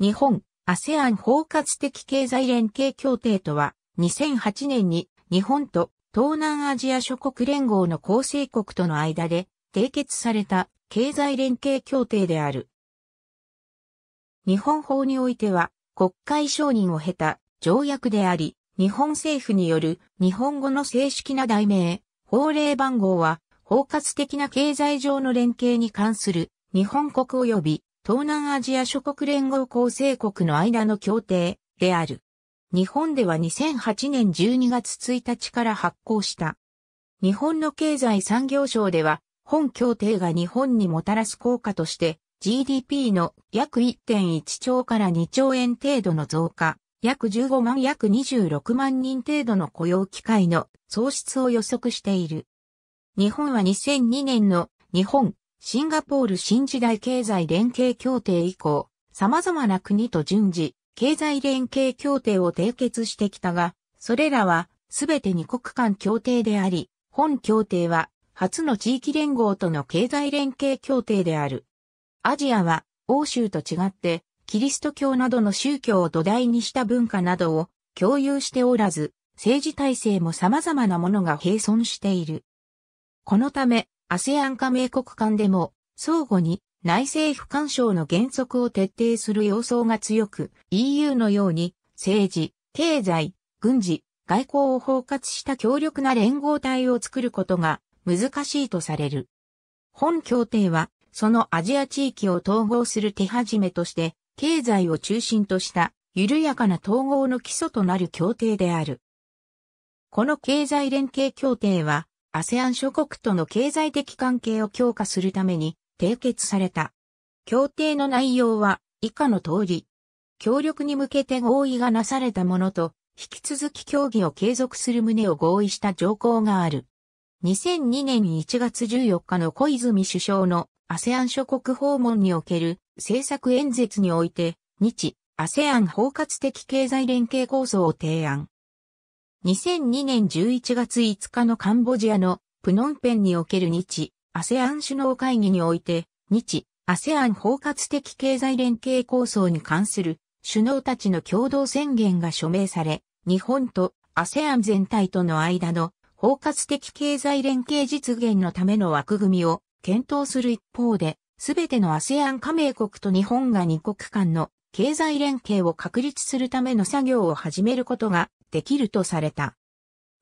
日本 ASEAN 包括的経済連携協定とは、2008年に日本と東南アジア諸国連合の構成国との間で締結された経済連携協定である。日本法においては国会承認を経た条約であり、日本政府による日本語の正式な題名、法令番号は包括的な経済上の連携に関する日本国及び東南アジア諸国連合構成国の間の協定である。日本では2008年12月1日から発行した。日本の経済産業省では、本協定が日本にもたらす効果として、GDP の約1.1兆から2兆円程度の増加、約15万約26万人程度の雇用機会の創出を予測している。日本は2002年の日本シンガポール新時代経済連携協定以降、様々な国と順次、経済連携協定を締結してきたが、それらは、すべて二国間協定であり、本協定は、初の地域連合との経済連携協定である。アジアは、欧州と違って、キリスト教などの宗教を土台にした文化などを共有しておらず、政治体制も様々なものが並存している。このため、ASEAN 加盟国間でも、相互に内政不干渉の原則を徹底する様相が強く、EU のように政治、経済、軍事、外交を包括した強力な連合体を作ることが難しいとされる。本協定は、そのアジア地域を統合する手始めとして、経済を中心とした緩やかな統合の基礎となる協定である。この経済連携協定は、ASEAN 諸国との経済的関係を強化するために締結された。協定の内容は以下の通り、協力に向けて合意がなされたものと、引き続き協議を継続する旨を合意した条項がある。2002年1月14日の小泉首相の ASEAN 諸国訪問における政策演説において、日 ASEAN 包括的経済連携構想を提案。2002年11月5日のカンボジアのプノンペンにおける日、アセアン首脳会議において、日、アセアン包括的経済連携構想に関する首脳たちの共同宣言が署名され、日本とアセアン全体との間の包括的経済連携実現のための枠組みを検討する一方で、すべてのアセアン加盟国と日本が2国間の経済連携を確立するための作業を始めることができるとされた。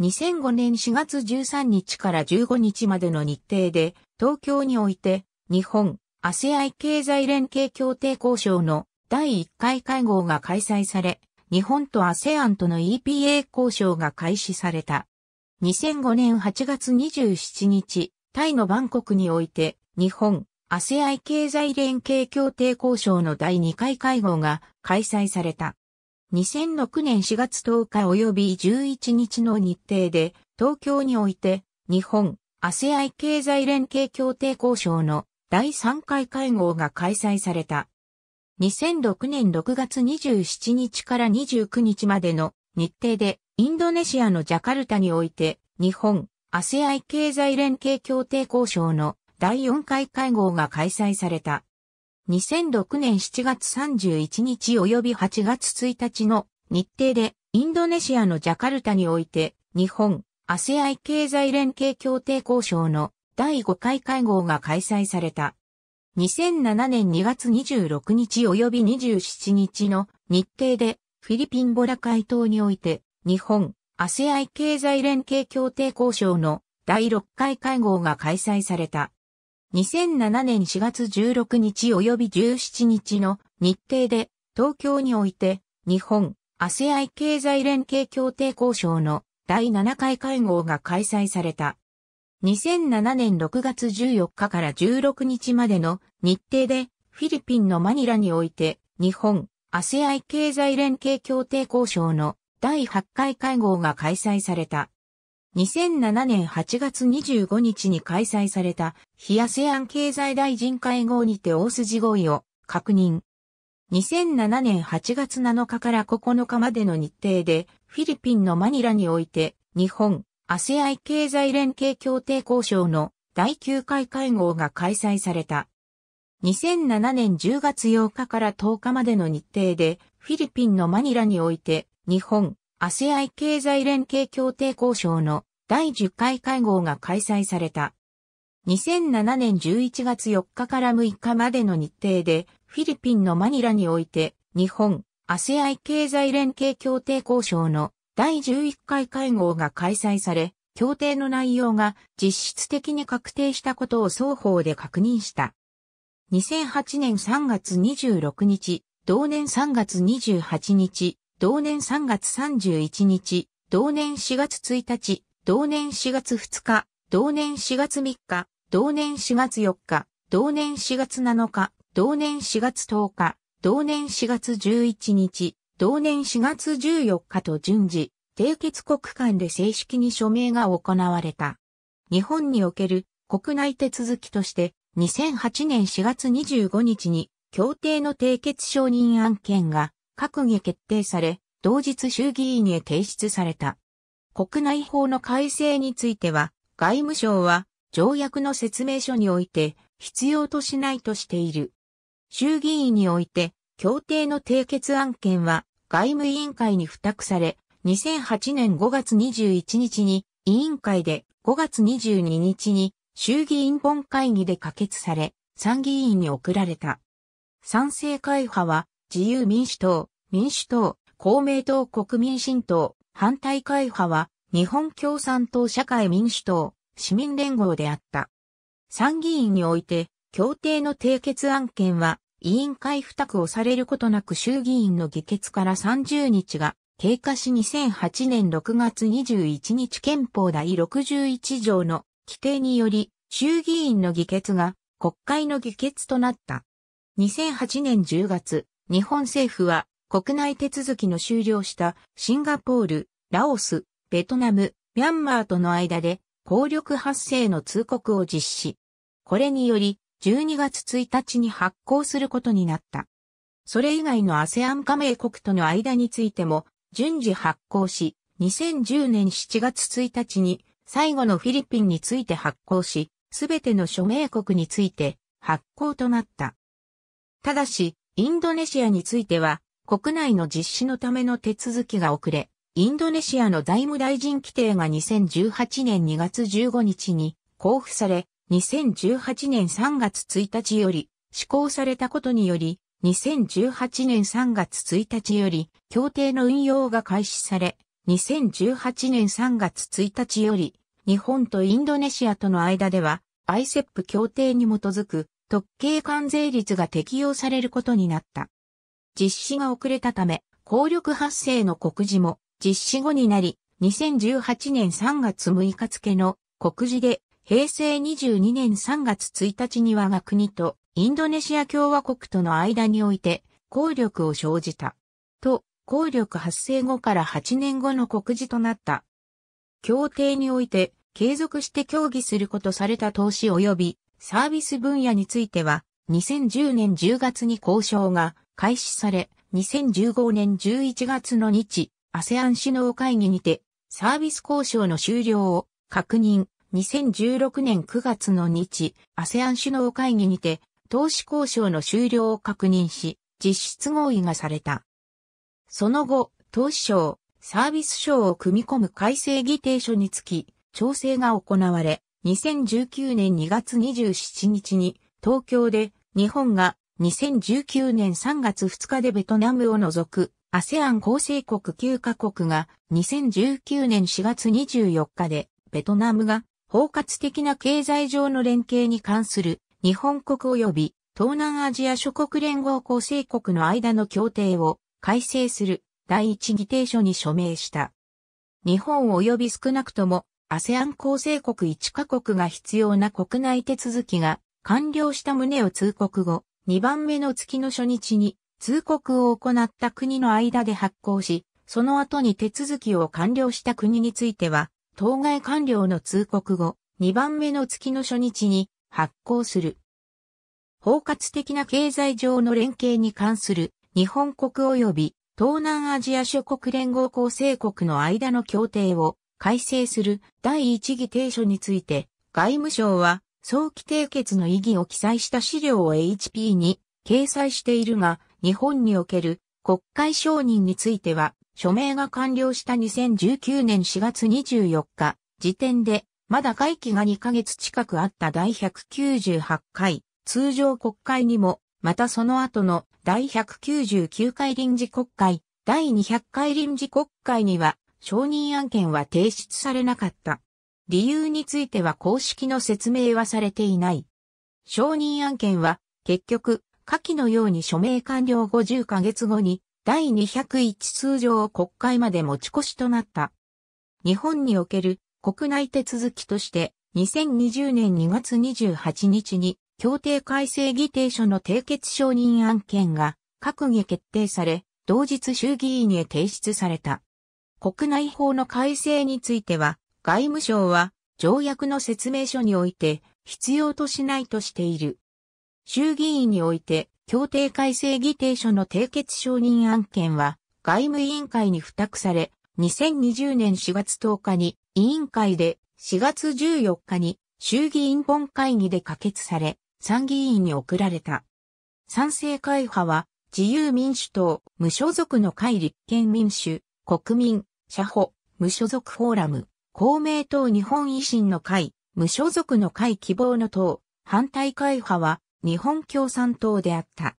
2005年4月13日から15日までの日程で、東京において、日本、アセアイ経済連携協定交渉の第1回会合が開催され、日本とアセアンとの EPA 交渉が開始された。2005年8月27日、タイのバンコクにおいて、日本、アセアイ経済連携協定交渉の第2回会合が開催された。2006年4月10日及び11日の日程で、東京において、日本、a s e i 経済連携協定交渉の第3回会合が開催された。2006年6月27日から29日までの日程で、インドネシアのジャカルタにおいて、日本、a s e i 経済連携協定交渉の第4回会合が開催された。2006年7月31日及び8月1日の日程でインドネシアのジャカルタにおいて日本アセアイ経済連携協定交渉の第5回会合が開催された。2007年2月26日及び27日の日程でフィリピンボラ海島において日本アセアイ経済連携協定交渉の第6回会合が開催された。2007年4月16日及び17日の日程で東京において日本 a s e a 経済連携協定交渉の第7回会合が開催された。2007年6月14日から16日までの日程でフィリピンのマニラにおいて日本 a s e a 経済連携協定交渉の第8回会合が開催された。2007年8月25日に開催された、非アセアン経済大臣会合にて大筋合意を確認。2007年8月7日から9日までの日程で、フィリピンのマニラにおいて、日本、アセアイ経済連携協定交渉の第9回会合が開催された。2007年10月8日から10日までの日程で、フィリピンのマニラにおいて、日本、ASEAI 経済連携協定交渉の第10回会合が開催された。2007年11月4日から6日までの日程で、フィリピンのマニラにおいて、日本、ASEAI 経済連携協定交渉の第11回会合が開催され、協定の内容が実質的に確定したことを双方で確認した。2008年3月26日、同年3月28日、同年3月31日、同年4月1日、同年4月2日、同年4月3日、同年4月4日、同年4月7日、同年4月10日、同年4月11日、同年4月14日と順次、締結国間で正式に署名が行われた。日本における国内手続きとして2008年4月25日に協定の締結承認案件が閣議決定され、同日衆議院へ提出された。国内法の改正については、外務省は条約の説明書において必要としないとしている。衆議院において、協定の締結案件は外務委員会に付託され、2008年5月21日に委員会で5月22日に衆議院本会議で可決され、参議院に送られた。賛成会派は自由民主党、民主党、公明党国民新党、反対会派は、日本共産党社会民主党、市民連合であった。参議院において、協定の締結案件は、委員会付託をされることなく衆議院の議決から30日が経過し2008年6月21日憲法第61条の規定により衆議院の議決が国会の議決となった。2008年10月、日本政府は国内手続きの終了したシンガポール、ラオス、ベトナム、ミャンマーとの間で効力発生の通告を実施。これにより12月1日に発行することになった。それ以外の ASEAN 加盟国との間についても順次発行し、2010年7月1日に最後のフィリピンについて発行し、すべての諸名国について発行となった。ただし、インドネシアについては、国内の実施のための手続きが遅れ、インドネシアの財務大臣規定が2018年2月15日に交付され、2018年3月1日より施行されたことにより、2018年3月1日より協定の運用が開始され、2018年3月1日より日本とインドネシアとの間では ICEP 協定に基づく特計関税率が適用されることになった。実施が遅れたため、効力発生の告示も実施後になり、2018年3月6日付の告示で、平成22年3月1日に我が国とインドネシア共和国との間において、効力を生じた。と、効力発生後から8年後の告示となった。協定において、継続して協議することされた投資及びサービス分野については、2010年10月に交渉が開始され、2015年11月の日、ASEAN 首脳会議にて、サービス交渉の終了を確認。2016年9月の日、ASEAN 首脳会議にて、投資交渉の終了を確認し、実質合意がされた。その後、投資省、サービス省を組み込む改正議定書につき、調整が行われ、2019年2月27日に東京で日本が2019年3月2日でベトナムを除く ASEAN 構成国9カ国が2019年4月24日でベトナムが包括的な経済上の連携に関する日本国及び東南アジア諸国連合構成国の間の協定を改正する第一議定書に署名した。日本及び少なくとも ASEAN 構成国1カ国が必要な国内手続きが完了した旨を通告後、2番目の月の初日に通告を行った国の間で発行し、その後に手続きを完了した国については、当該完了の通告後、2番目の月の初日に発行する。包括的な経済上の連携に関する日本国及び東南アジア諸国連合構成国の間の協定を改正する第一議定書について、外務省は早期締結の意義を記載した資料を HP に掲載しているが、日本における国会承認については、署名が完了した2019年4月24日時点で、まだ会期が2ヶ月近くあった第198回通常国会にも、またその後の第199回臨時国会、第200回臨時国会には承認案件は提出されなかった。理由については公式の説明はされていない。承認案件は結局、下記のように署名完了後10ヶ月後に第201通常国会まで持ち越しとなった。日本における国内手続きとして2020年2月28日に協定改正議定書の締結承認案件が閣議決定され、同日衆議院へ提出された。国内法の改正については、外務省は条約の説明書において必要としないとしている。衆議院において、協定改正議定書の締結承認案件は、外務委員会に付託され、2020年4月10日に委員会で4月14日に衆議院本会議で可決され、参議院に送られた。賛成会派は自由民主党、無所属の会立憲民主、国民、社保、無所属フォーラム、公明党日本維新の会、無所属の会希望の党、反対会派は日本共産党であった。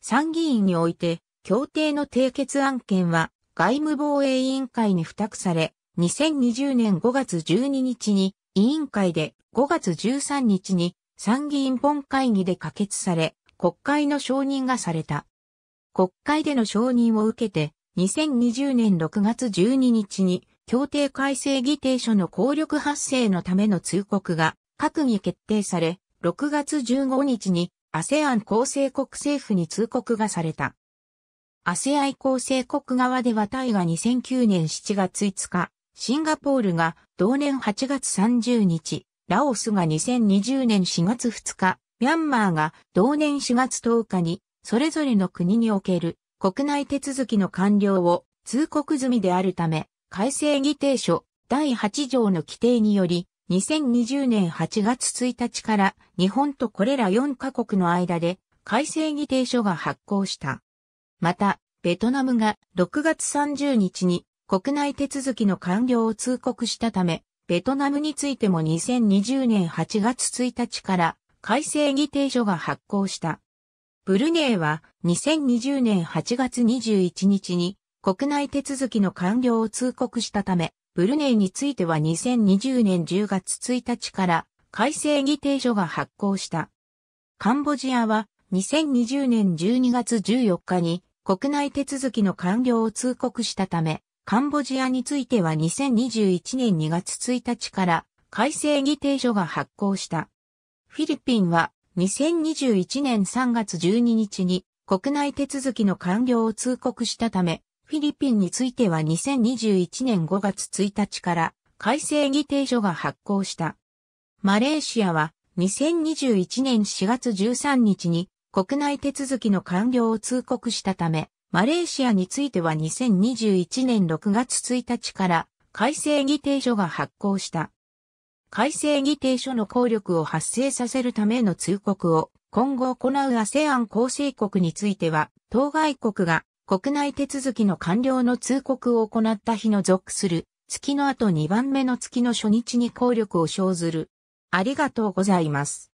参議院において、協定の締結案件は外務防衛委員会に付託され、2020年5月12日に委員会で5月13日に参議院本会議で可決され、国会の承認がされた。国会での承認を受けて、2020年6月12日に協定改正議定書の効力発生のための通告が閣議決定され、6月15日に ASEAN 構成国政府に通告がされた。ASEAN 構成国側ではタイが2009年7月5日、シンガポールが同年8月30日、ラオスが2020年4月2日、ミャンマーが同年4月10日に、それぞれの国における国内手続きの完了を通告済みであるため、改正議定書第8条の規定により、2020年8月1日から日本とこれら4カ国の間で改正議定書が発行した。また、ベトナムが6月30日に国内手続きの完了を通告したため、ベトナムについても2020年8月1日から改正議定書が発行した。ブルネイは2020年8月21日に国内手続きの完了を通告したため、ブルネイについては2020年10月1日から改正議定書が発行した。カンボジアは2020年12月14日に国内手続きの完了を通告したため、カンボジアについては2021年2月1日から改正議定書が発行した。フィリピンは2021年3月12日に国内手続きの完了を通告したため、フィリピンについては2021年5月1日から改正議定書が発行した。マレーシアは2021年4月13日に国内手続きの完了を通告したため、マレーシアについては2021年6月1日から改正議定書が発行した。改正議定書の効力を発生させるための通告を今後行う ASEAN 構成国については、当該国が国内手続きの完了の通告を行った日の属する月の後2番目の月の初日に効力を生ずる。ありがとうございます。